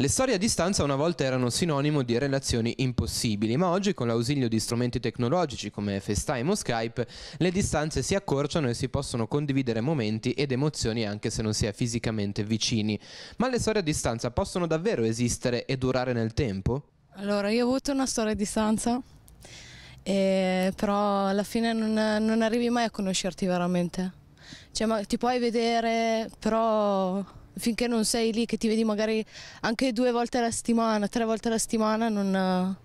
Le storie a distanza una volta erano sinonimo di relazioni impossibili, ma oggi con l'ausilio di strumenti tecnologici come FaceTime o Skype le distanze si accorciano e si possono condividere momenti ed emozioni anche se non si è fisicamente vicini. Ma le storie a distanza possono davvero esistere e durare nel tempo? Allora, io ho avuto una storia a distanza, eh, però alla fine non, non arrivi mai a conoscerti veramente cioè, ti puoi vedere, però finché non sei lì che ti vedi magari anche due volte alla settimana, tre volte alla settimana, non,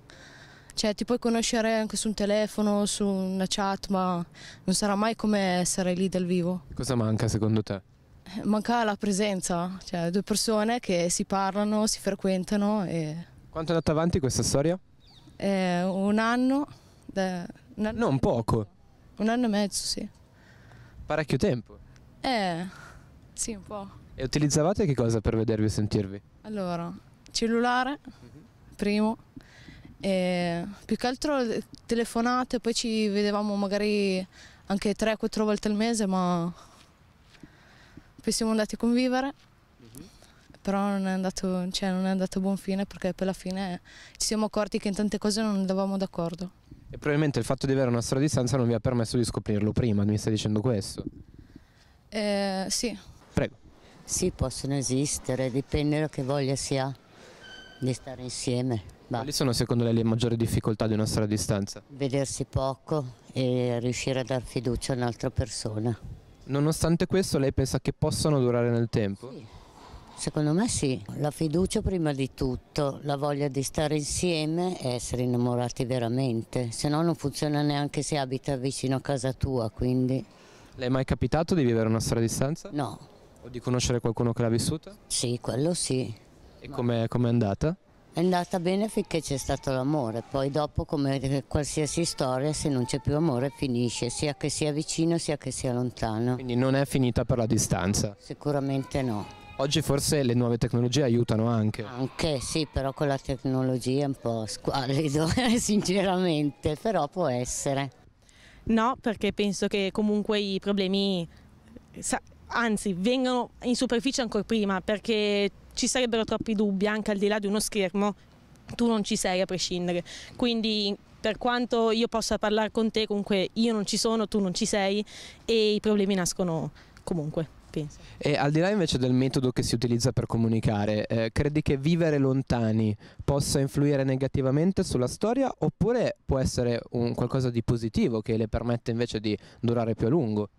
cioè, ti puoi conoscere anche su un telefono, su una chat, ma non sarà mai come essere lì dal vivo. Cosa manca secondo te? Manca la presenza, cioè due persone che si parlano, si frequentano. E... Quanto è andata avanti questa storia? Eh, un anno. De... Un anno non poco. Un anno e mezzo, sì. Parecchio tempo. Eh, sì, un po'. E utilizzavate che cosa per vedervi e sentirvi? Allora, cellulare, mhm. primo, e più che altro telefonate, poi ci vedevamo magari anche 3-4 volte al mese, ma poi siamo andati a convivere, mhm. però non è andato, cioè, non è andato a buon fine perché per la fine ci siamo accorti che in tante cose non andavamo d'accordo. E probabilmente il fatto di avere una sola distanza non vi ha permesso di scoprirlo prima, mi stai dicendo questo? Eh, sì. Prego. Sì, possono esistere, dipende da che voglia si ha di stare insieme. Va. Quali sono secondo lei le maggiori difficoltà di una sola distanza? Vedersi poco e riuscire a dar fiducia a un'altra persona. Nonostante questo, lei pensa che possano durare nel tempo? Sì. Secondo me sì, la fiducia prima di tutto, la voglia di stare insieme e essere innamorati veramente, se no non funziona neanche se abita vicino a casa tua, quindi... Le è mai capitato di vivere una strada a distanza? No. O di conoscere qualcuno che l'ha vissuta? Sì, quello sì. E Ma... com'è com è andata? È andata bene finché c'è stato l'amore, poi dopo come qualsiasi storia se non c'è più amore finisce, sia che sia vicino sia che sia lontano. Quindi non è finita per la distanza? Sicuramente no. Oggi forse le nuove tecnologie aiutano anche. Anche sì, però con la tecnologia è un po' squallido, sinceramente, però può essere. No, perché penso che comunque i problemi, anzi, vengano in superficie ancora prima, perché ci sarebbero troppi dubbi anche al di là di uno schermo, tu non ci sei a prescindere. Quindi per quanto io possa parlare con te, comunque io non ci sono, tu non ci sei e i problemi nascono comunque penso. E al di là invece del metodo che si utilizza per comunicare, eh, credi che vivere lontani possa influire negativamente sulla storia oppure può essere un qualcosa di positivo che le permette invece di durare più a lungo?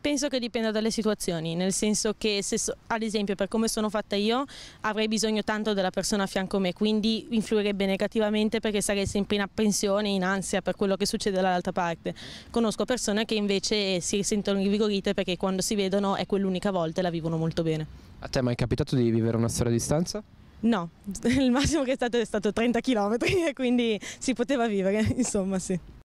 Penso che dipenda dalle situazioni, nel senso che se so, ad esempio per come sono fatta io avrei bisogno tanto della persona a fianco a me, quindi influirebbe negativamente perché sarei sempre in apprensione, in ansia per quello che succede dall'altra parte. Conosco persone che invece si sentono rivigorite perché quando si vedono è quell'unica volta e la vivono molto bene. A te mai è capitato di vivere una storia a distanza? No, il massimo che è stato è stato 30 km e quindi si poteva vivere, insomma sì.